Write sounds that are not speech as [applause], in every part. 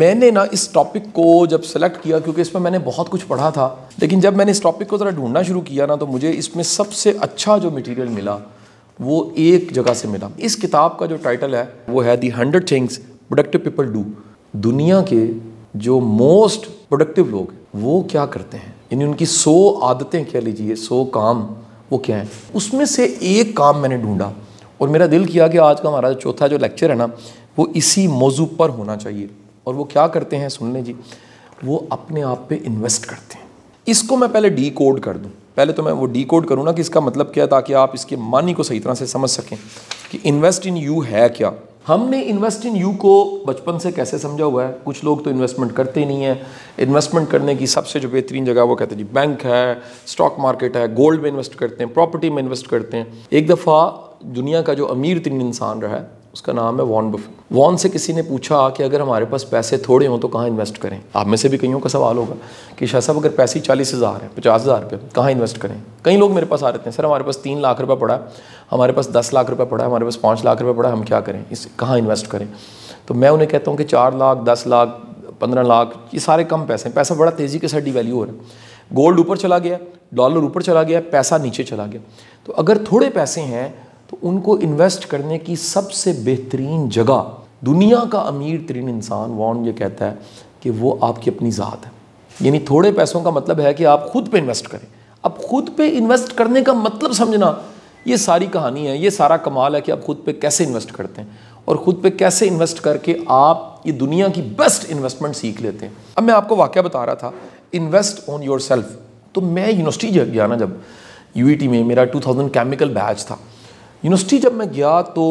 मैंने ना इस टॉपिक को जब सेलेक्ट किया क्योंकि इसमें मैंने बहुत कुछ पढ़ा था लेकिन जब मैंने इस टॉपिक को ज़रा ढूंढना शुरू किया ना तो मुझे इसमें सबसे अच्छा जो मटेरियल मिला वो एक जगह से मिला इस किताब का जो टाइटल है वो है the hundred things productive people do दुनिया के जो मोस्ट प्रोडक्टिव लोग वो क्या करते हैं यानी उनकी सो आदतें कह लीजिए सो काम वो क्या हैं उसमें से एक काम मैंने ढूंढा और मेरा दिल किया कि आज का हमारा चौथा जो लेक्चर है ना वो इसी मौजू पर होना चाहिए और वो क्या करते हैं सुन लें जी वो अपने आप पे इन्वेस्ट करते हैं इसको मैं पहले डी कोड कर दूँ पहले तो मैं वो डी कोड करूँ ना कि इसका मतलब क्या है ताकि आप इसके मानी को सही तरह से समझ सकें कि इन्वेस्ट इन यू है क्या हमने इन्वेस्ट इन यू को बचपन से कैसे समझा हुआ है कुछ लोग तो इन्वेस्टमेंट करते ही नहीं हैं इन्वेस्टमेंट करने की सबसे जो बेहतरीन जगह वो कहते हैं जी बैंक है स्टॉक मार्केट है गोल्ड में इन्वेस्ट करते हैं प्रॉपर्टी में इन्वेस्ट करते हैं एक दफ़ा दुनिया का जो अमीर तीन इंसान रहा है उसका नाम है वॉन बफे वॉन से किसी ने पूछा कि अगर हमारे पास पैसे थोड़े हों तो कहाँ इन्वेस्ट करें आप में से भी कईयों का सवाल होगा कि शाह साहब अगर पैसे चालीस हज़ार है पचास हज़ार रुपये कहाँ इन्वेस्ट करें कई लोग मेरे पास आ रहे हैं सर हमारे पास तीन लाख रुपये पड़ा है हमारे पास दस लाख रुपये पड़ा है हमारे पास पाँच लाख रुपये पड़ा हम क्या करें इस कहाँ इन्वेस्ट करें तो मैं उन्हें कहता हूँ कि चार लाख दस लाख पंद्रह लाख ये सारे कम पैसे हैं पैसा बड़ा तेज़ी के साथ वैल्यू हो रहा है गोल्ड ऊपर चला गया डॉलर ऊपर चला गया पैसा नीचे चला गया तो अगर थोड़े पैसे हैं तो उनको इन्वेस्ट करने की सबसे बेहतरीन जगह दुनिया का अमीर तरीन इंसान वॉन ये कहता है कि वो आपकी अपनी ज़ात है यानी थोड़े पैसों का मतलब है कि आप खुद पे इन्वेस्ट करें अब खुद पे इन्वेस्ट करने का मतलब समझना ये सारी कहानी है ये सारा कमाल है कि आप खुद पे कैसे इन्वेस्ट करते हैं और ख़ुद पे कैसे इन्वेस्ट करके आप ये दुनिया की बेस्ट इन्वेस्टमेंट सीख लेते हैं अब मैं आपको वाक्य बता रहा था इन्वेस्ट ऑन योर सेल्फ तो मैं यूनिवर्सिटी गया ना जब यू e में मेरा टू केमिकल बैच था यूनिवर्सिटी जब मैं गया तो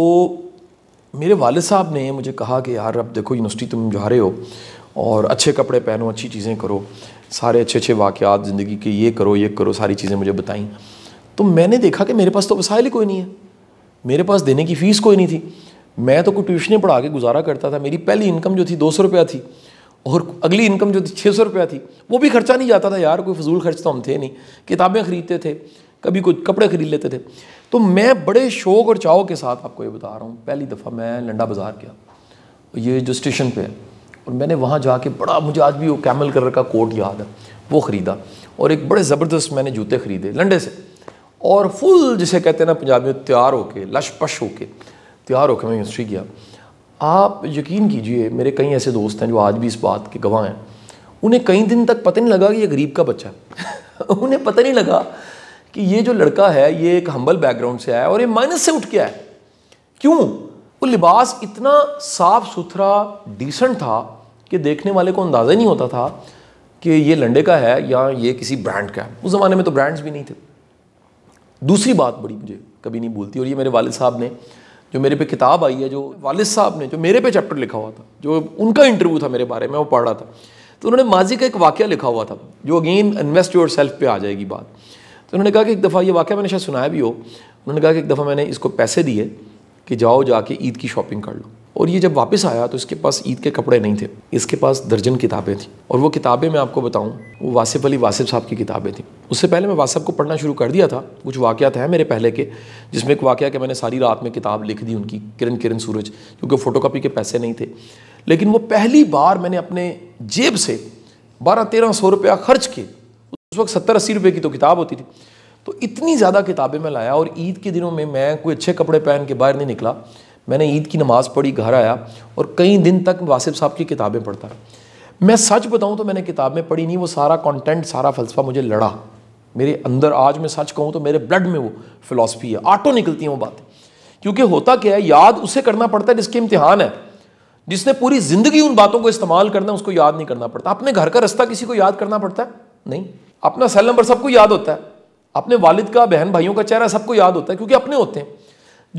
मेरे वाले साहब ने मुझे कहा कि यार अब देखो यूनिवर्सिटी तुम जा रहे हो और अच्छे कपड़े पहनो अच्छी चीज़ें करो सारे अच्छे अच्छे वाक़ात ज़िंदगी के ये करो ये करो सारी चीज़ें मुझे बताई तो मैंने देखा कि मेरे पास तो वसाइल ही कोई नहीं है मेरे पास देने की फ़ीस कोई नहीं थी मैं तो कोई ट्यूशनें पढ़ा के गुजारा करता था मेरी पहली इनकम जो थी दो सौ रुपया थी और अगली इनकम जो थी छः सौ रुपया थी वो भी खर्चा नहीं जाता था यार कोई फजूल खर्च तो हम थे नहीं किताबें ख़रीदते थे कभी कुछ कपड़े खरीद लेते थे तो मैं बड़े शौक और चाव के साथ आपको ये बता रहा हूँ पहली दफ़ा मैं लंडा बाज़ार गया तो ये जो स्टेशन पे है और मैंने वहाँ जाके बड़ा मुझे आज भी वो कैमल कलर का कोट याद है वो ख़रीदा और एक बड़े ज़बरदस्त मैंने जूते ख़रीदे लंडे से और फुल जिसे कहते हैं ना पंजाबी में तैयार होके लश पश होके तैयार होके मैं यूनिवर्सिटी गया आप यकीन कीजिए मेरे कई ऐसे दोस्त हैं जो आज भी इस बात के गवाह हैं उन्हें कई दिन तक पता नहीं लगा कि ये गरीब का बच्चा है [laughs] उन्हें पता नहीं लगा कि ये जो लड़का है ये एक हम्बल बैकग्राउंड से आया और ये माइनस से उठ के आया क्यों वो लिबास इतना साफ सुथरा डिसेंट था कि देखने वाले को अंदाज़ा नहीं होता था कि ये लंडे का है या ये किसी ब्रांड का है उस ज़माने में तो ब्रांड्स भी नहीं थे दूसरी बात बड़ी मुझे कभी नहीं भूलती और ये मेरे वालिद साहब ने जो मेरे पे किताब आई है जो वालिद साहब ने जो मेरे पे चैप्टर लिखा हुआ था जो उनका इंटरव्यू था मेरे बारे में वो पढ़ रहा था तो उन्होंने माजी का एक वाक्य लिखा हुआ था जो अगेन इन्वेस्ट योर सेल्फ पे आ जाएगी बात तो उन्होंने कहा कि एक दफ़ा ये वाक्य मैंने शायद सुनाया भी हो उन्होंने कहा कि एक दफ़ा मैंने इसको पैसे दिए कि जाओ जाके ईद की शॉपिंग कर लो और ये जब वापस आया तो इसके पास ईद के कपड़े नहीं थे इसके पास दर्जन किताबें थी और वो किताबें मैं आपको बताऊं वो वासिफ अली वासिफ साहब की किताबें थीं उससे पहले मैं वासिफ को पढ़ना शुरू कर दिया था कुछ वाक़ात हैं मेरे पहले के जिसमें एक वाक़ कि मैंने सारी रात में किताब लिख दी उनकी किरण किरण सूरज क्योंकि फ़ोटो के पैसे नहीं थे लेकिन वो पहली बार मैंने अपने जेब से बारह तेरह सौ रुपया खर्च के उस वक्त सत्तर अस्सी रुपये की तो किताब होती थी तो इतनी ज़्यादा किताबें मैं लाया और ईद के दिनों में मैं कोई अच्छे कपड़े पहन के बाहर नहीं निकला मैंने ईद की नमाज़ पढ़ी घर आया और कई दिन तक वासिफ साहब की किताबें पढ़ता मैं सच बताऊं तो मैंने किताबें पढ़ी नहीं वो सारा कंटेंट सारा फलसफा मुझे लड़ा मेरे अंदर आज मैं सच कहूँ तो मेरे ब्लड में वो फ़िलासफ़ी है आटो निकलती हैं वो बातें क्योंकि होता क्या है याद उसे करना पड़ता है जिसके इम्तिहान है जिसने पूरी ज़िंदगी उन बातों को इस्तेमाल करना उसको याद नहीं करना पड़ता अपने घर का रास्ता किसी को याद करना पड़ता है नहीं अपना सेल नंबर सबको याद होता है अपने वालिद का बहन भाइयों का चेहरा सबको याद होता है क्योंकि अपने होते हैं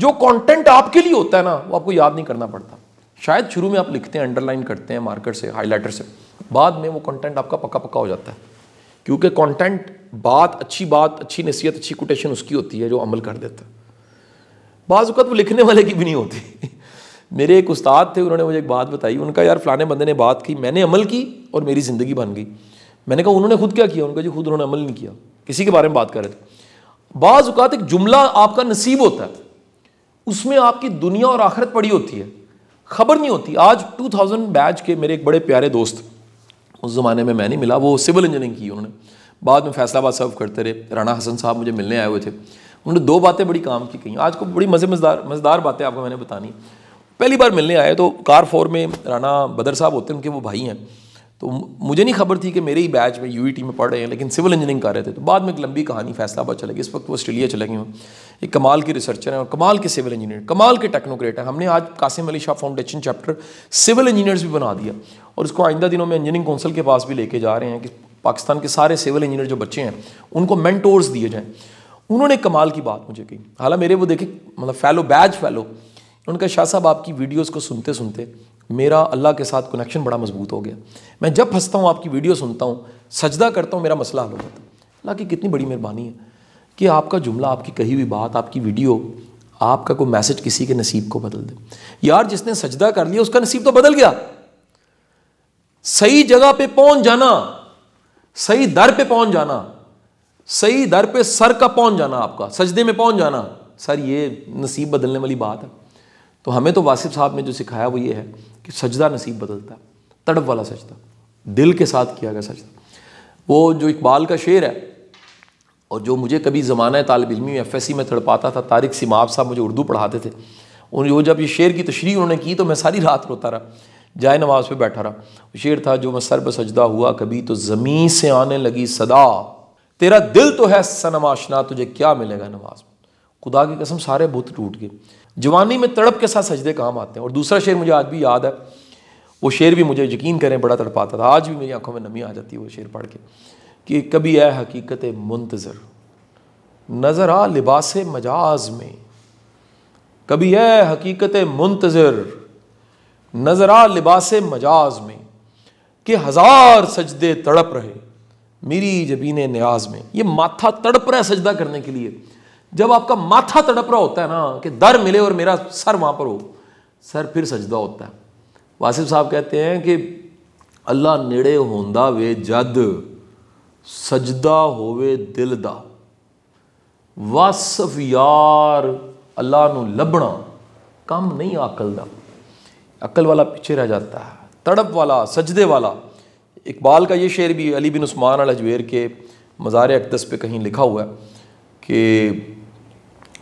जो कंटेंट आपके लिए होता है ना वो आपको याद नहीं करना पड़ता शायद शुरू में आप लिखते हैं अंडरलाइन करते हैं मार्कर से हाईलाइटर से बाद में वो कंटेंट आपका पक्का पक्का हो जाता है क्योंकि कंटेंट बात अच्छी बात अच्छी नसीहत अच्छी कोटेशन उसकी होती है जो अमल कर देता है बाज़त वो लिखने वाले की भी नहीं होती [laughs] मेरे एक उस्ताद थे उन्होंने मुझे एक बात बताई उनका यार फलाने बंदे ने बात की मैंने अमल की और मेरी ज़िंदगी बन गई मैंने कहा उन्होंने खुद क्या किया उनका जी खुद उन्होंने अमल नहीं किया किसी के बारे में बात कर रहे थे बाज़ात एक जुमला आपका नसीब होता है उसमें आपकी दुनिया और आखिरत पड़ी होती है खबर नहीं होती आज 2000 बैच के मेरे एक बड़े प्यारे दोस्त उस ज़माने में मैं नहीं मिला वो सिविल इंजीनियरिंग की उन्होंने बाद में फैसलाबाद सर्व करते रहे राना हसन साहब मुझे मिलने आए हुए थे उन्होंने दो बातें बड़ी काम की कहीं आज को बड़ी मज़े मज़ेदार मज़ेदार बातें आपको मैंने बतानी पहली बार मिलने आए तो कार फोर में राना बदर साहब होते हैं उनके वो भाई हैं तो मुझे नहीं खबर थी कि मेरे ही बैच में यू e में पढ़ रहे हैं लेकिन सिविल इंजीनियरिंग कर रहे थे तो बाद में एक लंबी कहानी फैसला चले गई इस वक्त वो ऑस्ट्रेलिया चले गए हैं एक कमाल के रिसर्चर हैं और कमाल के सिविल इंजीनियर कमाल के टेक्नोक्रेट हैं हमने आज Qasim Ali Shah foundation chapter civil engineers भी बना दिया और उसको आइंदा दिनों में इंजीनियरिंग काउंसिल के पास भी लेके जा रहे हैं कि पाकिस्तान के सारे सिविल इंजीनियर जो बच्चे हैं उनको मैंटोर्स दिए जाएँ उन्होंने कमाल की बात मुझे कही हालांकि मेरे वो देखे मतलब फैलो बैच फैलो उनका शाह साहब आपकी वीडियोज़ को सुनते सुनते मेरा अल्लाह के साथ कनेक्शन बड़ा मजबूत हो गया मैं जब फंसता हूँ आपकी वीडियो सुनता हूँ सजदा करता हूँ मेरा मसला हल हो जाता अल्लाह की कितनी बड़ी मेहरबानी है कि आपका जुमला आपकी कही हुई बात आपकी वीडियो आपका कोई मैसेज किसी के नसीब को बदल दे यार जिसने सजदा कर लिया उसका नसीब तो बदल गया सही जगह पे पहुंच जाना सही दर पे पहुंच जाना सही दर पे सर का पहुंच जाना आपका सजदे में पहुंच जाना सर ये नसीब बदलने वाली बात है तो हमें तो वासिफ साहब ने जो सिखाया वो ये है कि सजदा नसीब बदलता है तड़प वाला सजदा दिल के साथ किया गया सजदा वो जो इकबाल का शेर है और जो मुझे कभी ज़माना तालब इलमी एफ एस सी में तड़पाता था तारिक सिमाब साहब मुझे उर्दू पढ़ाते थे उन वो जब ये शेर की तशरी उन्होंने की तो मैं सारी रात रोता रहा जाए नमाज पे बैठा रहा शेर था जो मैं सर पर सजदा हुआ कभी तो ज़मीन से आने लगी सदा तेरा दिल तो है सनमाशना तुझे क्या मिलेगा नमाज में खुदा की कसम सारे बुत टूट गए जवानी में तड़प के साथ सजदे काम आते हैं और दूसरा शेर मुझे आज भी याद है वो शेर भी मुझे यकीन करें बड़ा तड़पाता था आज भी मेरी आंखों में नमी आ जाती है वो शेर पढ़ के कि कभी है हकीकत मुंतज़र नज़र आ लिबास मजाज में कभी है हकीकत मुंतज़र नज़र आ लिबास मजाज में कि हज़ार सजदे तड़प रहे मेरी जबीन न्याज में ये माथा तड़प रहा है सजदा करने के लिए जब आपका माथा तड़प रहा होता है ना कि दर मिले और मेरा सर वहाँ पर हो सर फिर सजदा होता है वासिफ साहब कहते हैं कि अल्लाह नेड़े होंदा वे जद सजदा होवे दिल दा ਵਾਸਫ यार अल्लाह नु लबना कम नहीं अकल दा अकल वाला पीछे रह जाता है तड़प वाला सजदे वाला इकबाल का ये शेर भी अली बिन उस्मान अल अजमेर के मज़ार अकदस पे कहीं लिखा हुआ है कि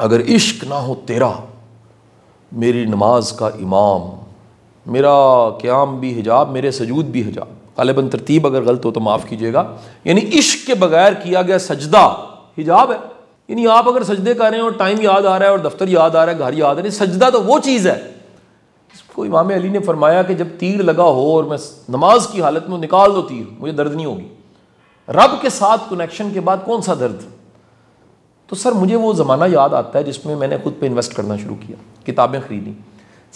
अगर इश्क ना हो तेरा मेरी नमाज का इमाम मेरा क्याम भी हिजाब मेरे सजूद भी हिजाब गालिबन तरतीब अगर गलत हो तो माफ़ कीजिएगा यानी इश्क के बगैर किया गया सजदा हिजाब है यानी आप अगर सजदे कर रहे हैं और टाइम याद आ रहा है और दफ्तर याद आ रहा है घर याद आ रहा है सजदा तो वो चीज़ है इसको इमाम अली ने फरमाया कि जब तीर लगा हो और मैं नमाज की हालत में निकाल दो तीर मुझे दर्द नहीं होगी रब के साथ कनेक्शन के बाद कौन सा दर्द तो सर मुझे वो ज़माना याद आता है जिसमें मैंने खुद पे इन्वेस्ट करना शुरू किया किताबें खरीदी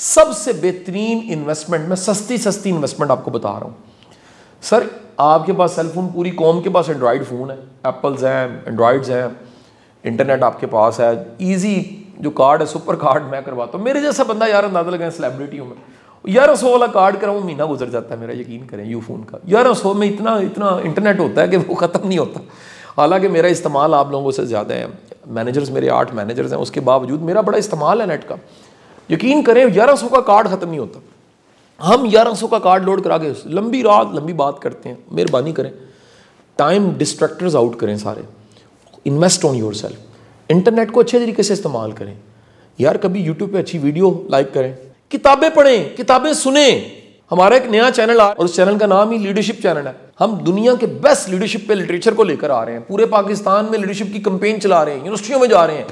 सबसे बेहतरीन इन्वेस्टमेंट मैं सस्ती सस्ती इन्वेस्टमेंट आपको बता रहा हूँ सर आपके पास सेलफोन पूरी कॉम के पास एंड्रॉयड फ़ोन है एप्पल्स हैं एंड्रॉयड्स हैं इंटरनेट आपके पास है ईजी जो कार्ड है सुपर कार्ड मैं करवाता हूँ मेरे जैसा बंदा यार अंदाजा लगाए सेलिब्रिटी हूँ मैं ग्यारह सौ वाला कार्ड कराऊँ महीना गुजर जाता है मेरा यकीन करें यू फ़ोन का ग्यारह सौ में इतना इतना इंटरनेट होता है कि वो ख़त्म नहीं होता हालांकि मेरा इस्तेमाल आप लोगों से ज़्यादा है मैनेजर्स मेरे आठ मैनेजर्स हैं उसके बावजूद मेरा बड़ा इस्तेमाल है नेट का यकीन करें ग्यारह सौ का कार्ड ख़त्म नहीं होता हम ग्यारह सौ का कार्ड लोड करा के लंबी रात लंबी बात करते हैं मेहरबानी करें टाइम डिस्ट्रक्टर्स आउट करें सारे invest on yourself internet को अच्छे तरीके से इस्तेमाल करें यार कभी यूट्यूब पे अच्छी वीडियो लाइक करें किताबें पढ़ें किताबें सुने हमारा एक नया चैनल आ और उस चैनल का नाम ही लीडरशिप चैनल है हम दुनिया के बेस्ट लीडरशिप पे लिटरेचर को लेकर आ रहे हैं पूरे पाकिस्तान में लीडरशिप की कंपेन चला रहे हैं यूनिवर्सिटियों में जा रहे हैं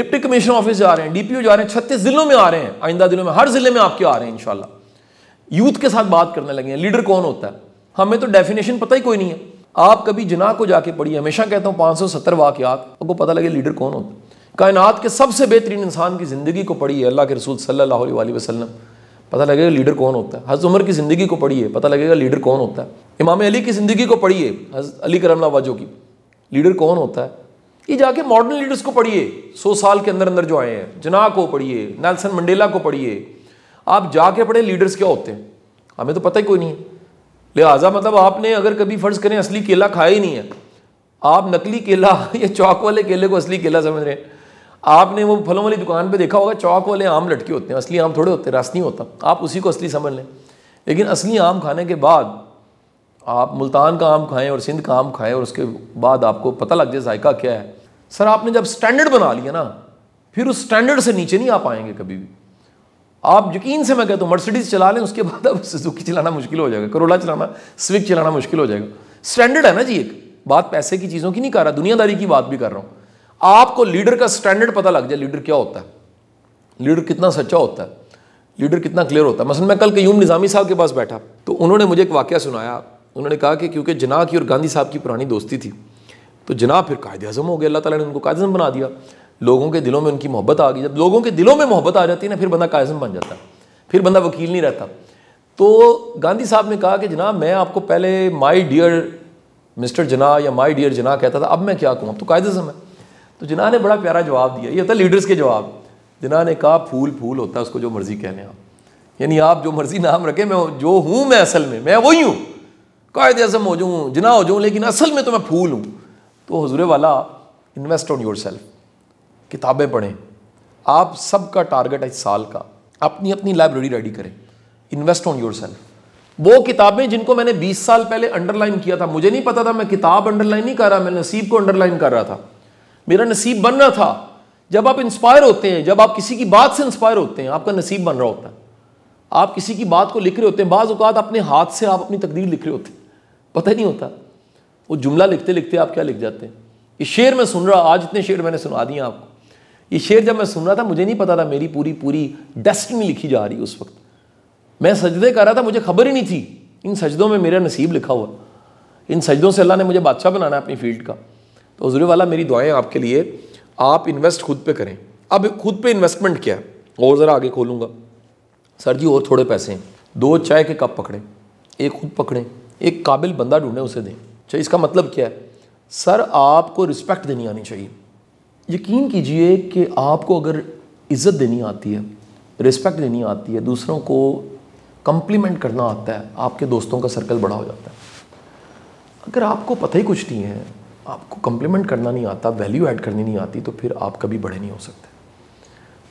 डिप्टी कमिश्नर ऑफिस जा रहे हैं डीपीओ जा रहे हैं छत्तीस जिलों में आ रहे हैं आइंदा दिनों में हर जिले में आपके आ रहे हैं इनशाला यूथ के साथ बात करने लगे हैं लीडर कौन होता है हमें तो डेफिनेशन पता ही कोई नहीं है आप कभी जिनाह को जाके पढ़िए हमेशा कहता हूँ पाँच सौ सत्तर वाकियात आपको पता लगे लीडर कौन होता है कायनात के सबसे बेहतरीन इंसान की ज़िंदगी को पढ़ी है अल्लाह के रसूल सल्लल्लाहु अलैहि वसल्लम पता लगेगा लीडर कौन होता है हज़ उमर की ज़िंदगी को पढ़िए पता लगेगा लीडर कौन होता है इमाम अली की ज़िंदगी को पढ़िए हज अली करम नवाजो की लीडर कौन होता है ये जाके मॉडर्न लीडर्स को पढ़िए सौ साल के अंदर अंदर जो आए हैं जना को पढ़िए नैलसन मंडेला को पढ़िए आप जाके पढ़े लीडर्स क्या होते हैं हमें तो पता ही कोई नहीं है लिहाजा मतलब आपने अगर कभी फ़र्ज़ करें असली केला खाया ही नहीं है आप नकली केला [laughs] या चौक वाले केले को असली केला समझ रहे हैं आपने वो फलों वाली दुकान पे देखा होगा चौक वाले आम लटके होते हैं असली आम थोड़े होते हैं रस नहीं होता आप उसी को असली समझ लें लेकिन असली आम खाने के बाद आप मुल्तान का आम खाएं और सिंध का आम खाएं और उसके बाद आपको पता लग जाए जायका क्या है सर आपने जब स्टैंडर्ड बना लिया ना फिर उस स्टैंडर्ड से नीचे नहीं आ पाएंगे कभी भी आप यकीन से मैं कहता हूँ मर्सिडीज़ चला लें उसके बाद अब सुजुकी चलाना मुश्किल हो जाएगा करोला चलाना स्विक चलाना मुश्किल हो जाएगा स्टैंडर्ड है ना जी एक बात पैसे की चीज़ों की नहीं कर रहा दुनियादारी की बात भी कर रहा हूँ आपको लीडर का स्टैंडर्ड पता लग जाए लीडर क्या होता है लीडर कितना सच्चा होता है लीडर कितना क्लियर होता है मसलन मैं कल कयूम निज़ामी साहब के पास बैठा तो उन्होंने मुझे एक वाक्य सुनाया उन्होंने कहा कि क्योंकि जना की और गांधी साहब की पुरानी दोस्ती थी तो जना फिर कायद अजम हो गया अल्लाह ताला ने उनको कायद अजम बना दिया लोगों के दिलों में उनकी मोहब्बत आ गई जब लोगों के दिलों में मोहब्बत आ जाती है ना फिर बंदा कायजम बन जाता फिर बंदा वकील नहीं रहता तो गांधी साहब ने कहा कि जनाब मैं आपको पहले माई डियर मिस्टर जना या माई डियर जना कहता था अब मैं क्या कहूँ अब तो कायद अजम है तो जिना ने बड़ा प्यारा जवाब दिया ये होता लीडर्स के जवाब जिना ने कहा फूल फूल होता है उसको जो मर्ज़ी कहने आप यानी आप जो मर्ज़ी नाम रखें मैं जो हूँ मैं असल में मैं वही हूँ कायद अजम हो जाऊँ जिना हो जाऊँ लेकिन असल में तो मैं फूल हूँ तो हजूर वाला इन्वेस्ट ऑन योर सेल्फ किताबें पढ़ें आप सबका टारगेट इस साल का अपनी अपनी लाइब्रेरी रेडी करें इन्वेस्ट ऑन योर सेल्फ वो किताबें जिनको मैंने 20 साल पहले अंडरलाइन किया था मुझे नहीं पता था मैं किताब अंडरलाइन नहीं कर रहा मैं नसीब को अंडरलाइन कर रहा था मेरा नसीब बनना था जब आप इंस्पायर होते हैं जब आप किसी की बात से इंस्पायर होते हैं आपका नसीब बन रहा होता है आप किसी की बात को लिख रहे होते हैं बाज़ अवत अपने हाथ से आप अपनी तकदीर लिख रहे होते हैं पता ही नहीं होता वो जुमला लिखते लिखते आप क्या लिख जाते हैं ये शेर मैं सुन रहा आज इतने शेर मैंने सुना दिए आपको ये शेर जब मैं सुन रहा था मुझे नहीं पता था मेरी पूरी पूरी डेस्टनी लिखी जा रही उस वक्त मैं सजदे कर रहा था मुझे खबर ही नहीं थी इन सजदों में मेरा नसीब लिखा हुआ इन सजदों से अल्लाह ने मुझे बादशाह बनाना है अपनी फील्ड का तो हजूरी वाला मेरी दुआएं आपके लिए आप इन्वेस्ट खुद पे करें अब खुद पे इन्वेस्टमेंट क्या है और ज़रा आगे खोलूँगा सर जी और थोड़े पैसे हैं दो चाय के कप पकड़ें एक खुद पकड़ें एक काबिल बंदा ढूंढें उसे दें चाहे अच्छा, इसका मतलब क्या है सर आपको रिस्पेक्ट देनी आनी चाहिए यकीन कीजिए कि आपको अगर इज़्ज़त देनी आती है रिस्पेक्ट देनी आती है दूसरों को कम्प्लीमेंट करना आता है आपके दोस्तों का सर्कल बड़ा हो जाता है अगर आपको पता ही कुछ नहीं है आपको कम्प्लीमेंट करना नहीं आता वैल्यू ऐड करनी नहीं आती तो फिर आप कभी बड़े नहीं हो सकते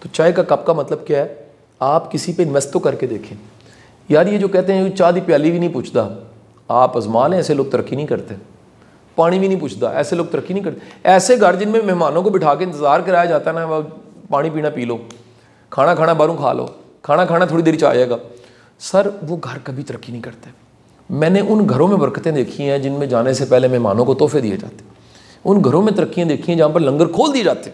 तो चाय का कप का मतलब क्या है आप किसी पे इन्वेस्ट तो करके देखें यार ये जो कहते हैं चाय दी प्याली भी नहीं पूछता आप आजमा लें ऐसे लोग तरक्की नहीं करते पानी भी नहीं पूछता ऐसे लोग तरक्की नहीं करते ऐसे घर जिनमें मेहमानों को बिठा के इंतज़ार कराया जाता है ना पानी पीना पी लो खाना खाना बाहरों खा लो खाना खाना थोड़ी देर चाह जाएगा सर वो घर कभी तरक्की नहीं करते मैंने उन घरों में बरकतें देखी हैं जिनमें जाने से पहले मेहमानों को तोहफे दिए जाते उन घरों में तरक्याँ देखी हैं जहाँ पर लंगर खोल दिए जाते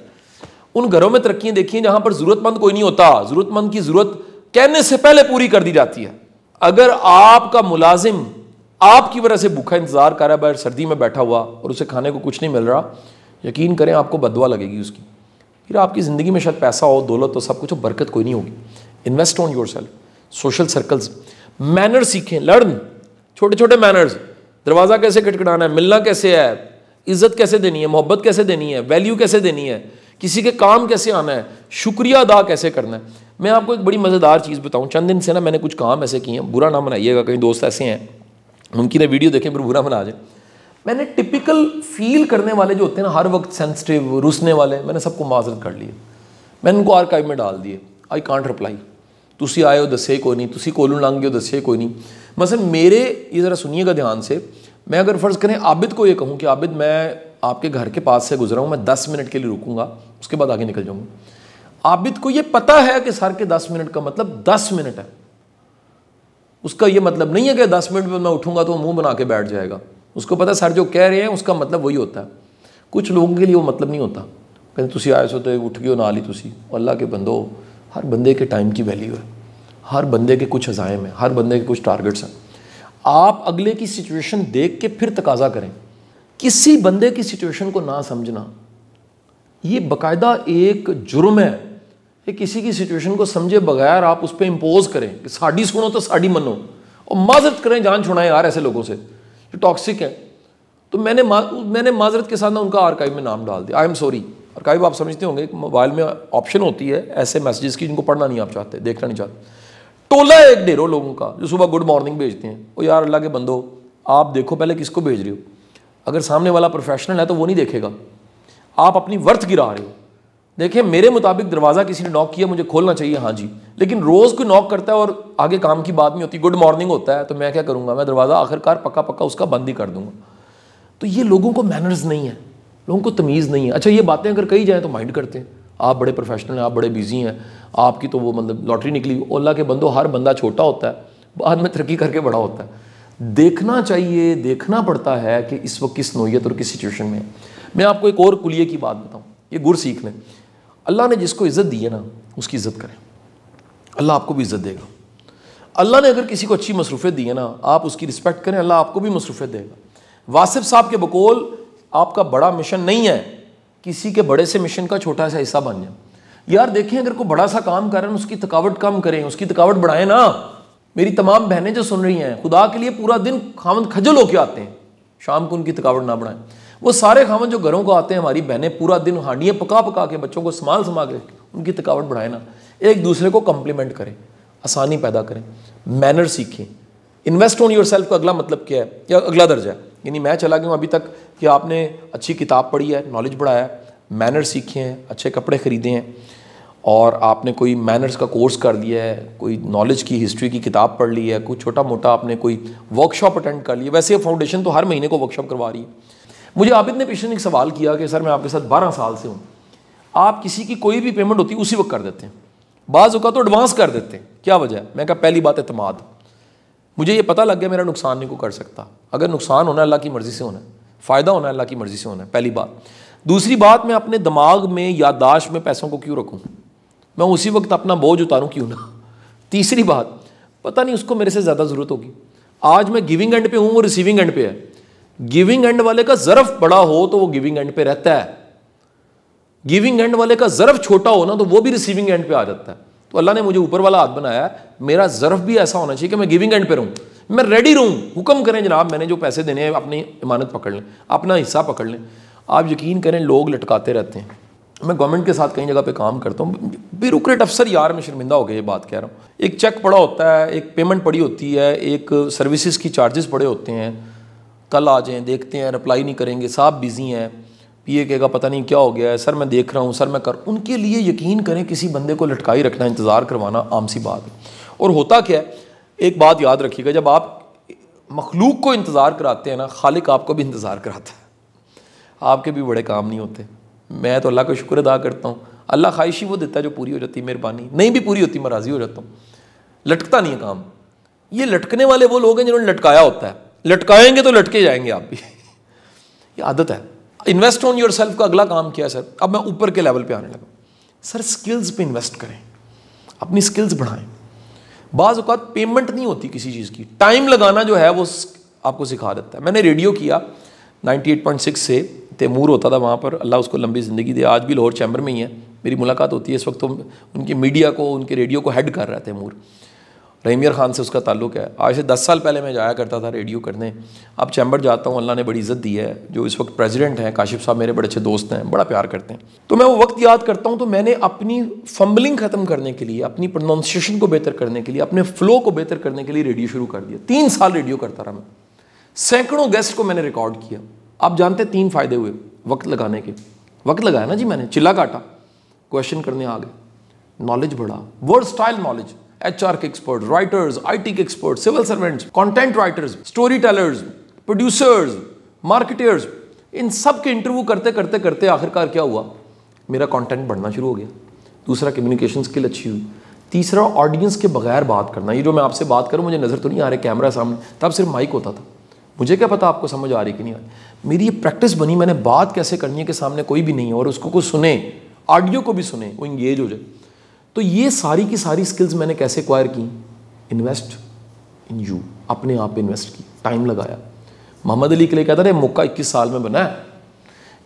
उन घरों में तरक्याँ देखी हैं जहाँ पर ज़रूरतमंद कोई नहीं होता ज़रूरतमंद की ज़रूरत कहने से पहले पूरी कर दी जाती है अगर आपका मुलाजिम आपकी वजह से भूखा इंतज़ार कर रहा है सर्दी में बैठा हुआ और उसे खाने को कुछ नहीं मिल रहा यकीन करें आपको बदवा लगेगी उसकी फिर आपकी ज़िंदगी में शायद पैसा हो दौलत हो सब कुछ हो बरकत कोई नहीं होगी invest on yourself social circles manner सीखें लर्न छोटे छोटे मैनर्स दरवाज़ा कैसे खटखटाना है मिलना कैसे है इज्जत कैसे देनी है मोहब्बत कैसे देनी है वैल्यू कैसे देनी है किसी के काम कैसे आना है शुक्रिया अदा कैसे करना है मैं आपको एक बड़ी मज़ेदार चीज़ बताऊँ चंद दिन से ना मैंने कुछ काम ऐसे किए हैं बुरा ना मनाइएगा कहीं दोस्त ऐसे हैं उनकी ना वीडियो देखें फिर बुरा मना जाए मैंने टिपिकल फील करने वाले जो होते हैं ना हर वक्त सेंसिटिव रुसने वाले मैंने सबको माजरत कर लिए मैंने उनको आर्काइव में डाल दिए आई कॉन्ट रिप्लाई तुम आए हो दसे कोई नहीं तुम कोलू लंघ गए हो दसे कोई नहीं मसलन मेरे ये ज़रा सुनिएगा ध्यान से मैं अगर फ़र्ज़ करें आबिद को ये कहूँ कि आबिद मैं आपके घर के पास से गुजरा हूँ मैं दस मिनट के लिए रुकूँगा उसके बाद आगे निकल जाऊँगा आबिद को ये पता है कि सर के दस मिनट का मतलब दस मिनट है उसका ये मतलब नहीं है कि दस मिनट में मैं उठूँगा तो मुँह बना के बैठ जाएगा उसको पता सर जो कह रहे हैं उसका मतलब वही होता है कुछ लोगों के लिए वो मतलब नहीं होता कहते तुम आए सो तो उठ गए ना ली तुम अल्लाह के बंदो हर बंदे के टाइम की वैल्यू है हर बंदे के कुछ अजायम हैं हर बंदे के कुछ टारगेट्स हैं आप अगले की सिचुएशन देख के फिर तकाजा करें किसी बंदे की सिचुएशन को ना समझना ये बकायदा एक जुर्म है कि किसी की सिचुएशन को समझे बगैर आप उस पर इम्पोज करें कि साड़ी सुनो तो साड़ी मनो और माजरत करें जान छुड़ाएं यार ऐसे लोगों से जो टॉक्सिक हैं तो मैंने मा, मैंने माजरत के साथ ना उनका आरकाइव में नाम डाल दिया आई एम सॉरी आरकाइव आप समझते होंगे मोबाइल में ऑप्शन होती है ऐसे मैसेजेस की जिनको पढ़ना नहीं आप चाहते देखना नहीं चाहते टोला है एक ढेरों लोगों का जो सुबह गुड मॉर्निंग भेजते हैं ओ यार अल्लाह के बंदो आप देखो पहले किसको भेज रहे हो अगर सामने वाला प्रोफेशनल है तो वो नहीं देखेगा आप अपनी वर्थ गिरा रहे हो देखिए मेरे मुताबिक दरवाज़ा किसी ने नॉक किया मुझे खोलना चाहिए हाँ जी लेकिन रोज़ कोई नॉक करता है और आगे काम की बात नहीं होती गुड मॉर्निंग होता है तो मैं क्या करूँगा मैं दरवाज़ा आखिरकार पक्का पक्का उसका बंद ही कर दूंगा तो ये लोगों को मैनर्स नहीं है लोगों को तमीज़ नहीं है अच्छा ये बातें अगर कही जाएँ तो माइंड करते हैं आप बड़े प्रोफेशनल हैं आप बड़े बिजी हैं आपकी तो वो मतलब लॉटरी निकली ओला के बंदो हर बंदा छोटा होता है बाद में तरक्की करके बड़ा होता है देखना चाहिए देखना पड़ता है कि इस वक्त किस नोयत और किस सिचुएशन में है मैं आपको एक और कुलिए की बात बताऊँ ये गुर सीख लें अल्लाह ने जिसको इज़्ज़त दी है ना उसकी इज़्ज़त करें अल्लाह आपको भी इज़्ज़त देगा अल्लाह ने अगर किसी को अच्छी मसरूफियत दी है ना आप उसकी रिस्पेक्ट करें अल्लाह आपको भी मसरूफियत देगा वासिफ साहब के बकोल आपका बड़ा मिशन नहीं है किसी के बड़े से मिशन का छोटा सा हिस्सा बन जाए यार देखें अगर कोई बड़ा सा काम करें उसकी थकावट कम करें उसकी थकावट बढ़ाए ना मेरी तमाम बहनें जो सुन रही हैं खुदा के लिए पूरा दिन खामन खजल होके आते हैं शाम को उनकी थकावट ना बढ़ाएं वो सारे खामन जो घरों को आते हैं हमारी बहनें पूरा दिन हांडियाँ पका पका के बच्चों को संभाल संभाल के उनकी थकावट बढ़ाए ना एक दूसरे को कंप्लीमेंट करें आसानी पैदा करें मैनर सीखें इन्वेस्ट ऑन योर सेल्फ का अगला मतलब क्या है या अगला दर्जा है यानी मैं चला गया हूँ अभी तक कि आपने अच्छी किताब पढ़ी है नॉलेज बढ़ाया है मैनर सीखे हैं अच्छे कपड़े ख़रीदे हैं और आपने कोई मैनर्स का कोर्स कर लिया है कोई नॉलेज की हिस्ट्री की किताब पढ़ ली है कोई छोटा मोटा आपने कोई वर्कशॉप अटेंड कर लिया वैसे फाउंडेशन तो हर महीने को वर्कशॉप करवा रही है मुझे आबिद ने पिछले एक सवाल किया कि सर मैं आपके साथ बारह साल से हूँ आप किसी की कोई भी पेमेंट होती है उसी वक्त कर देते हैं बाज़ तो एडवांस कर देते हैं क्या वजह है मैं कहा पहली बात अतमाद मुझे ये पता लग गया मेरा नुकसान नहीं को कर सकता अगर नुकसान होना अल्लाह की मर्ज़ी से होना है फ़ायदा होना अल्लाह की मर्ज़ी से होना है पहली बात दूसरी बात मैं अपने दिमाग में याददाश्त में पैसों को क्यों रखूँ मैं उसी वक्त अपना बोझ उतारूँ क्यों ना तीसरी बात पता नहीं उसको मेरे से ज़्यादा ज़रूरत होगी आज मैं गिविंग एंड पे हूँ वो रिसीविंग एंड पे है गिविंग एंड वाले का ज़रफ़ बड़ा हो तो वो गिविंग एंड पे रहता है गिविंग एंड वाले का ज़रफ़ छोटा हो ना तो वो भी रिसीविंग एंड पे आ जाता है तो अल्लाह ने मुझे ऊपर वाला हाथ बनाया मेरा ज़रफ़ भी ऐसा होना चाहिए कि मैं गिविंग एंड पे रहूँ मैं रेडी रहूँ हुक्म करें जनाब मैंने जो पैसे देने हैं अपनी इमानत पकड़ लें अपना हिस्सा पकड़ लें आप यकीन करें लोग लटकाते रहते हैं मैं गवर्नमेंट के साथ कई जगह पे काम करता हूँ ब्यूरोक्रेट अफसर यार मैं शर्मिंदा हो गया ये बात कह रहा हूँ एक चेक पड़ा होता है एक पेमेंट पड़ी होती है एक सर्विसेज की चार्जेस पड़े होते हैं कल आ जाएँ देखते हैं रिप्लाई नहीं करेंगे साहब बिज़ी हैं पीए का पता नहीं क्या हो गया है सर मैं देख रहा हूँ सर मैं कर उनके लिए यकीन करें किसी बंदे को लटकाई रखना इंतज़ार करवाना आम सी बात है और होता क्या है एक बात याद रखिएगा जब आप मखलूक को इंतज़ार कराते हैं ना खालिक आपको भी इंतज़ार कराता है आपके भी बड़े काम नहीं होते मैं तो अल्लाह का शुक्र अदा करता हूँ अल्लाह ख्वाहिशी वो देता है जो पूरी हो जाती है मेहरबानी नहीं भी पूरी होती मैं राज़ी हो जाता हूँ लटकता नहीं है काम ये लटकने वाले वो लोग हैं जिन्होंने लटकाया होता है लटकाएंगे तो लटके जाएंगे आप भी [laughs] ये आदत है इन्वेस्ट ऑन योर सेल्फ का अगला काम किया सर अब मैं ऊपर के लेवल पे आने लगा सर स्किल्स पे इन्वेस्ट करें अपनी स्किल्स बढ़ाएं बाज़ पेमेंट नहीं होती किसी चीज़ की टाइम लगाना जो है वो आपको सिखा देता है मैंने रेडियो किया 98.6 से तैमूर होता था वहाँ पर अल्लाह उसको लंबी ज़िंदगी दे आज भी लाहौर चैम्बर में ही है मेरी मुलाकात होती है इस वक्त तो उनकी मीडिया को उनके रेडियो को हेड कर रहा है तैमूर रहीमियर ख़ान से उसका ताल्लुक है आज से दस साल पहले मैं जाया करता था रेडियो करने अब चैम्बर जाता हूँ अल्लाह ने बड़ी इज़्ज़त दी है जो इस वक्त प्रेसिडेंट हैं काशिफ साहब मेरे बड़े अच्छे दोस्त हैं बड़ा प्यार करते हैं तो मैं वो वक्त याद करता हूँ तो मैंने अपनी फंबलिंग ख़त्म करने के लिए अपनी प्रोनाउंसिएशन को बेहतर करने के लिए अपने फ़्लो को बेहतर करने के लिए रेडियो शुरू कर दिया तीन साल रेडियो करता रहा मैं सैकड़ों गेस्ट को मैंने रिकॉर्ड किया आप जानते तीन फ़ायदे हुए वक्त लगाने के वक्त लगाया ना जी मैंने चिल्ला काटा क्वेश्चन करने आ गए नॉलेज बढ़ा वर्ड स्टाइल नॉलेज के एक्सपर्ट आई टी के expert civil servants content writers story tellers producers marketers इन सब के इंटरव्यू करते करते करते आखिरकार क्या हुआ मेरा कंटेंट बढ़ना शुरू हो गया दूसरा कम्युनिकेशन स्किल अच्छी हुई तीसरा ऑडियंस के बगैर बात करना ये जो मैं आपसे बात करूँ मुझे नज़र तो नहीं आ रहा कैमरा सामने तब सिर्फ माइक होता था मुझे क्या पता आपको समझ आ रही कि नहीं आ रही मेरी ये प्रैक्टिस बनी मैंने बात कैसे करनी है कि सामने कोई भी नहीं है और उसको कुछ सुने ऑडियो को भी सुने वो इंगेज हो जाए तो ये सारी की सारी स्किल्स मैंने कैसे अक्वायर की इन्वेस्ट इन यू अपने आप इन्वेस्ट की टाइम लगाया मोहम्मद अली के लिए कहता रहे मौका इक्कीस साल में बना है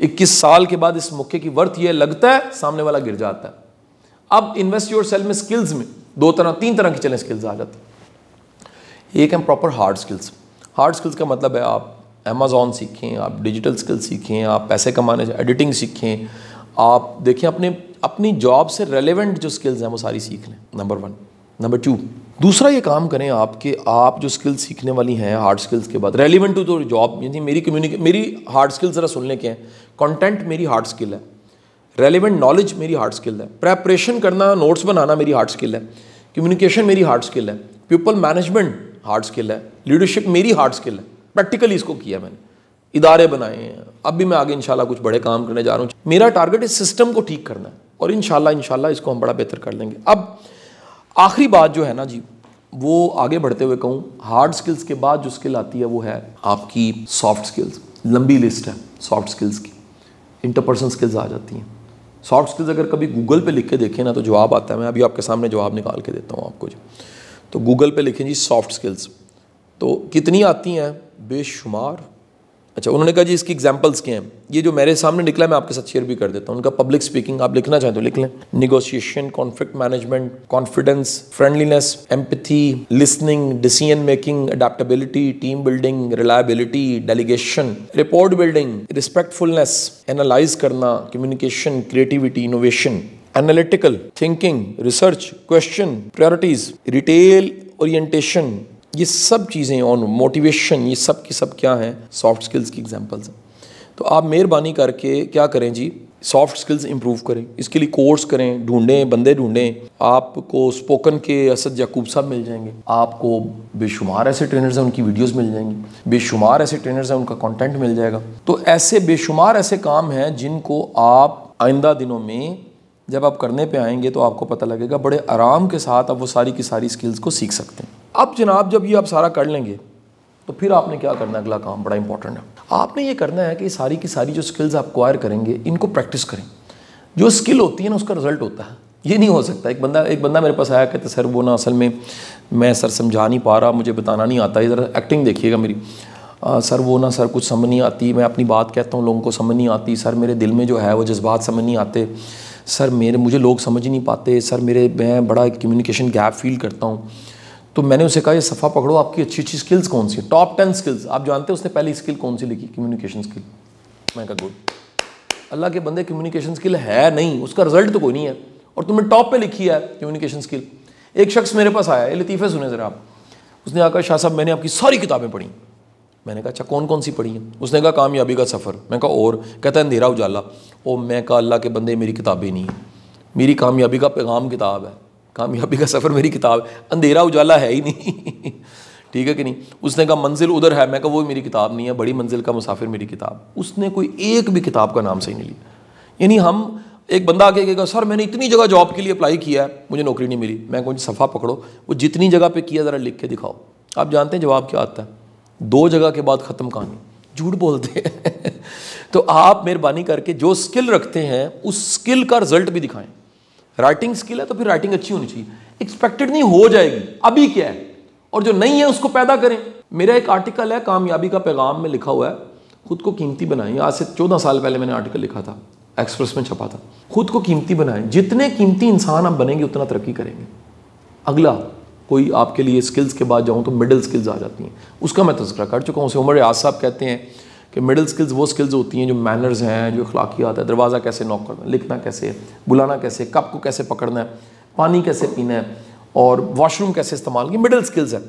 इक्कीस साल के बाद इस मुक्के की वर्थ यह लगता है सामने वाला गिर जाता है अब इन्वेस्ट योर सेल में स्किल्स में दो तरह तीन तरह की चले स्किल्स आ जाती एक है proper hard skills hard skills का मतलब है आप अमेजोन सीखें आप डिजिटल स्किल्स सीखें आप पैसे कमाने एडिटिंग सीखें आप देखें अपने अपनी जॉब से रेलिवेंट जो स्किल्स हैं वो सारी सीख लें नंबर वन नंबर टू दूसरा ये काम करें आपके आप जो स्किल्स सीखने वाली हैं हार्ड स्किल्स के बाद रेलिवेंट टू जो जॉब यानी मेरी कम्युनिके मेरी हार्ड स्किल्स ज़रा सुनने के हैं कंटेंट मेरी हार्ड स्किल है रेलिवेंट नॉलेज मेरी हार्ड स्किल है प्रेपरेशन करना नोट्स बनाना मेरी हार्ड स्किल है कम्युनिकेशन मेरी हार्ड स्किल है पीपल मैनेजमेंट हार्ड स्किल है लीडरशिप मेरी हार्ड स्किल है प्रैक्टिकली इसको किया मैंने इदारे बनाए हैं अब भी मैं आगे इंशाल्लाह कुछ बड़े काम करने जा रहा हूँ मेरा टारगेट इस सिस्टम को ठीक करना है और इन शाला इसको हम बड़ा बेहतर कर लेंगे अब आखिरी बात जो है ना जी वो आगे बढ़ते हुए कहूँ हार्ड स्किल्स के बाद जो स्किल आती है वो है आपकी सॉफ्ट स्किल्स लंबी लिस्ट है सॉफ्ट स्किल्स की इंटरपर्सनल स्किल्स आ जाती हैं सॉफ्ट स्किल्स अगर कभी गूगल पे लिख के देखें ना तो जवाब आता है मैं अभी आपके सामने जवाब निकाल के देता हूँ आपको जी तो गूगल पे लिखें जी सॉफ्ट स्किल्स तो कितनी आती हैं बेशुमार अच्छा उन्होंने कहा जी इसकी एग्जाम्पल्स क्या हैं ये जो मेरे सामने निकला मैं आपके साथ शेयर भी कर देता हूँ उनका पब्लिक स्पीकिंग आप लिखना चाहें तो लिख लें negotiation conflict management confidence friendliness empathy listening decision making adaptability team building reliability delegation report building respectfulness analyze करना communication creativity innovation analytical thinking research question priorities retail orientation ये सब चीज़ें और मोटिवेशन ये सब की सब क्या हैं सॉफ्ट स्किल्स की एग्जांपल्स हैं तो आप मेहरबानी करके क्या करें जी सॉफ्ट स्किल्स इंप्रूव करें इसके लिए कोर्स करें ढूंढें बंदे ढूंढें आपको स्पोकन के असद याकूब साहब मिल जाएंगे आपको बेशुमार ऐसे ट्रेनर्स हैं उनकी वीडियोस मिल जाएंगी बेशुमार ऐसे ट्रेनर्स हैं उनका कंटेंट मिल जाएगा तो ऐसे बेशुमार ऐसे काम हैं जिनको आप आइंदा दिनों में जब आप करने पे आएंगे तो आपको पता लगेगा बड़े आराम के साथ आप वो सारी की सारी स्किल्स को सीख सकते हैं अब जनाब जब ये आप सारा कर लेंगे तो फिर आपने क्या करना है अगला काम बड़ा इंपॉर्टेंट है आपने ये करना है कि सारी की सारी जो स्किल्स आप क्वायर करेंगे इनको प्रैक्टिस करें जो स्किल होती है ना उसका रिजल्ट होता है ये नहीं हो सकता एक बंदा एक बंदा मेरे पास आया कहते सर वो ना असल में मैं सर समझा नहीं पा रहा मुझे बताना नहीं आता इधर एक्टिंग देखिएगा मेरी आ, सर वो ना सर कुछ समझ नहीं आती मैं अपनी बात कहता हूँ लोगों को समझ नहीं आती सर मेरे दिल में जो है वो जज्बात समझ नहीं आते सर मेरे मुझे लोग समझ ही नहीं पाते सर मेरे मैं बड़ा कम्युनिकेशन गैप फील करता हूँ तो मैंने उसे कहा ये सफ़ा पकड़ो आपकी अच्छी अच्छी स्किल्स कौन सी टॉप टेन स्किल्स आप जानते हैं उसने पहली स्किल कौन सी लिखी कम्युनिकेशन स्किल मैं कहा गुड अल्लाह के बंदे कम्युनिकेशन स्किल है नहीं उसका रिजल्ट तो कोई नहीं है और तुमने टॉप पे लिखी है कम्युनिकेशन स्किल एक शख्स मेरे पास आया ये लतीफ़े सुने ज़रा आप उसने आकर शाह साहब मैंने आपकी सारी किताबें पढ़ी मैंने कहा अच्छा कौन कौन सी पढ़ी है उसने कहा कामयाबी का सफ़र मैं कहा और कहता है अंधेरा उजाला ओ मैं कहा अल्लाह के बंदे मेरी किताबें नहीं है मेरी कामयाबी का पैगाम किताब है कामयाबी का सफ़र मेरी किताब है अंधेरा उजाला है ही नहीं [laughs] ठीक है कि नहीं उसने कहा मंजिल उधर है मैं कहा वो मेरी किताब नहीं है बड़ी मंजिल का मुसाफिर मेरी किताब उसने कोई एक भी किताब का नाम सही नहीं लिया यानी हम एक बंदा आके कहेगा सर मैंने इतनी जगह जॉब के लिए अप्लाई किया है मुझे नौकरी नहीं मिली मैं कुछ सफ़ा पकड़ो वो जितनी जगह पे किया ज़रा लिख के दिखाओ आप जानते हैं जवाब क्या आता है दो जगह के बाद ख़त्म कहानी झूठ बोलते हैं [laughs] तो आप मेहरबानी करके जो स्किल रखते हैं उस स्किल का रिजल्ट भी दिखाएं राइटिंग स्किल है तो फिर राइटिंग अच्छी होनी चाहिए एक्सपेक्टेड नहीं हो जाएगी अभी क्या है और जो नहीं है उसको पैदा करें मेरा एक आर्टिकल है कामयाबी का पैगाम में लिखा हुआ है खुद को कीमती बनाएं आज से चौदह साल पहले मैंने आर्टिकल लिखा था एक्सप्रेस में छपा था खुद को कीमती बनाएं जितने कीमती इंसान आप बनेंगे उतना तरक्की करेंगे अगला कोई आपके लिए स्किल्स के बाद जाऊँ तो मिडिल स्किल्स आ जाती हैं उसका मैं तस्करा कर चुका हूँ उसे उमर रियाज साहब कहते हैं कि मिडिल स्किल्स वो स्किल्स होती हैं जो मैनर्स हैं जो अखलाकियात है दरवाज़ा कैसे नॉक करना है लिखना कैसे बुलाना कैसे कप को कैसे पकड़ना है पानी कैसे पीना है और वॉशरूम कैसे इस्तेमाल की मिडिल स्किल्स है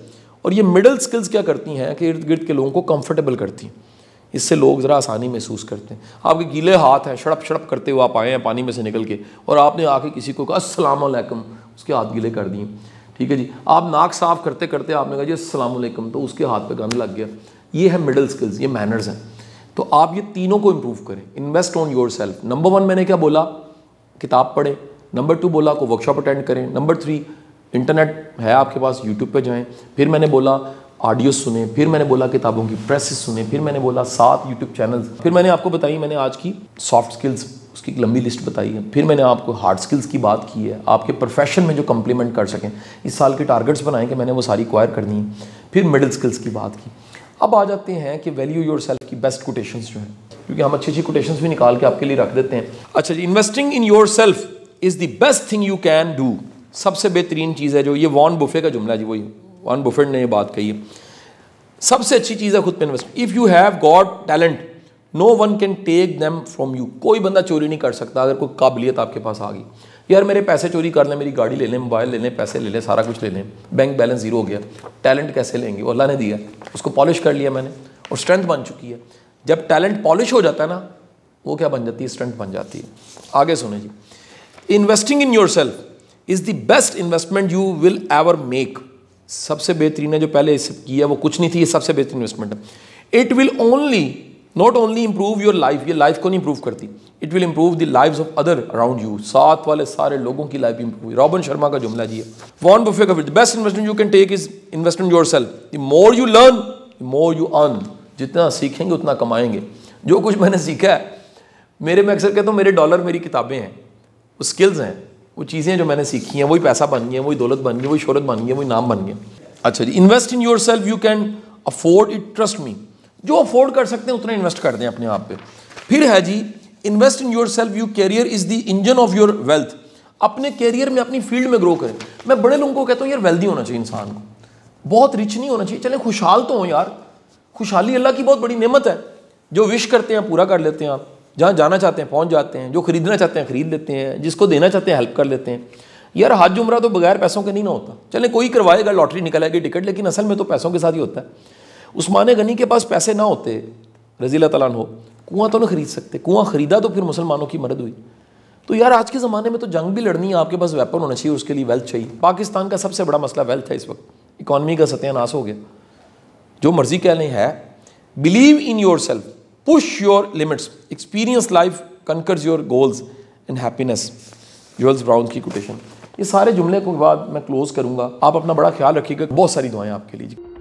और ये मिडिल स्किल्स क्या करती हैं कि इर्द गिर्द के लोगों को कंफर्टेबल करती हैं इससे लोग ज़रा आसानी महसूस करते हैं आपके गीले हाथ हैं शड़प शड़प करते हुए आप आए हैं पानी में से निकल के और आपने आके किसी को कहा असलकम उसके हाथ गीले कर दिए ठीक है जी आप नाक साफ करते करते आपने कहा जी असलम तो उसके हाथ पे गाने लग गया ये है मिडिल स्किल्स ये मैनर्स हैं तो आप ये तीनों को इम्प्रूव करें invest on yourself number one मैंने क्या बोला किताब पढ़ें नंबर टू बोला को वर्कशॉप अटेंड करें नंबर थ्री इंटरनेट है आपके पास यूट्यूब पर जाएँ फिर मैंने बोला ऑडियो सुने फिर मैंने बोला किताबों की प्रेसिस सुने फिर मैंने बोला सात यूट्यूब चैनल्स फिर मैंने आपको बताई मैंने आज की सॉफ्ट स्किल्स उसकी एक लंबी लिस्ट बताई है फिर मैंने आपको हार्ड स्किल्स की बात की है आपके प्रोफेशन में जो कम्प्लीमेंट कर सकें इस साल के टारगेट्स बनाए कि मैंने वो सारी क्वायर करनी है फिर मिडिल स्किल्स की बात की अब आ जाते हैं कि वैल्यू योर सेल्फ की बेस्ट कोटेशन जो है क्योंकि हम अच्छी अच्छी कोटेशन भी निकाल के आपके लिए रख देते हैं अच्छा जी investing in yourself is the best thing you can do सबसे बेहतरीन चीज़ है जो ये वॉन बुफे का जुमला जी वही वॉन बुफेट ने ये बात कही है सबसे अच्छी चीज़ है खुद पे invest if you have got talent no one can take them from you कोई बंदा चोरी नहीं कर सकता अगर कोई काबिलियत आपके पास आ गई यार मेरे पैसे चोरी कर लें मेरी गाड़ी ले लें मोबाइल ले लें पैसे ले लें सारा कुछ ले लें बैंक बैलेंस जीरो हो गया टैलेंट कैसे लेंगे वो अल्लाह ने दिया उसको पॉलिश कर लिया मैंने और स्ट्रेंथ बन चुकी है जब टैलेंट पॉलिश हो जाता है ना वो क्या बन जाती है स्ट्रेंथ बन जाती है आगे सुने जी investing in yourself is the best investment you will ever make सबसे बेहतरीन है जो पहले इस किया वो कुछ नहीं थी ये सबसे बेहतरीन इन्वेस्टमेंट है it will only not only improve your life ये लाइफ को नहीं इंप्रूव करती it will improve the life of other around you साथ वाले सारे लोगों की लाइफ इंप्रूव हुई रॉबन शर्मा का जुमला जी है वॉन बुफे का best investment you can take is investment yourself the more you learn the more you earn जितना सीखेंगे उतना कमाएंगे जो कुछ मैंने सीखा है मेरे मैं अक्सर कहता हूँ मेरे डॉलर मेरी किताबें हैं वो स्किल्स हैं वो चीज़ें जो मैंने सीखी हैं वही पैसा बन गया वही दौलत बन गई वही शहरत बन गई वही नाम बन गया अच्छा जी invest in yourself you can afford it trust me जो अफोर्ड कर सकते हैं उतना इन्वेस्ट कर दें अपने आप पे फिर है जी invest in yourself you career is the engine of your wealth अपने कैरियर में अपनी फील्ड में ग्रो करें मैं बड़े लोगों को कहता हूँ यार वेल्दी होना चाहिए इंसान को बहुत रिच नहीं होना चाहिए चले खुशहाल तो हों यार खुशहाली अल्लाह की बहुत बड़ी नेमत है जो विश करते हैं पूरा कर लेते हैं आप जहाँ जाना चाहते हैं पहुँच जाते हैं जो खरीदना चाहते हैं खरीद लेते हैं जिसको देना चाहते हैं हेल्प कर लेते हैं यार हाथ जुमरा तो बगैर पैसों के नहीं ना होता चले कोई करवाएगा लॉटरी निकलेगी टिकट लेकिन असल में तो पैसों के साथ ही होता है उस्मान गनी के पास पैसे ना होते रज़ी तला हो कुआँ तो ना खरीद सकते कुआँ ख़रीदा तो फिर मुसलमानों की मदद हुई तो यार आज के ज़माने में तो जंग भी लड़नी है आपके पास वेपन होना चाहिए उसके लिए वेल्थ चाहिए पाकिस्तान का सबसे बड़ा मसला वेल्थ है इस वक्त इकॉनमी का सत्यानाश हो गया जो मर्जी कह लें है believe in yourself push your limits experience life conquers your goals and happiness Jules Brown की कोटेशन ये सारे जुमले को बाद मैं क्लोज़ करूँगा आप अपना बड़ा ख्याल रखिएगा बहुत सारी दुआएं आपके लिए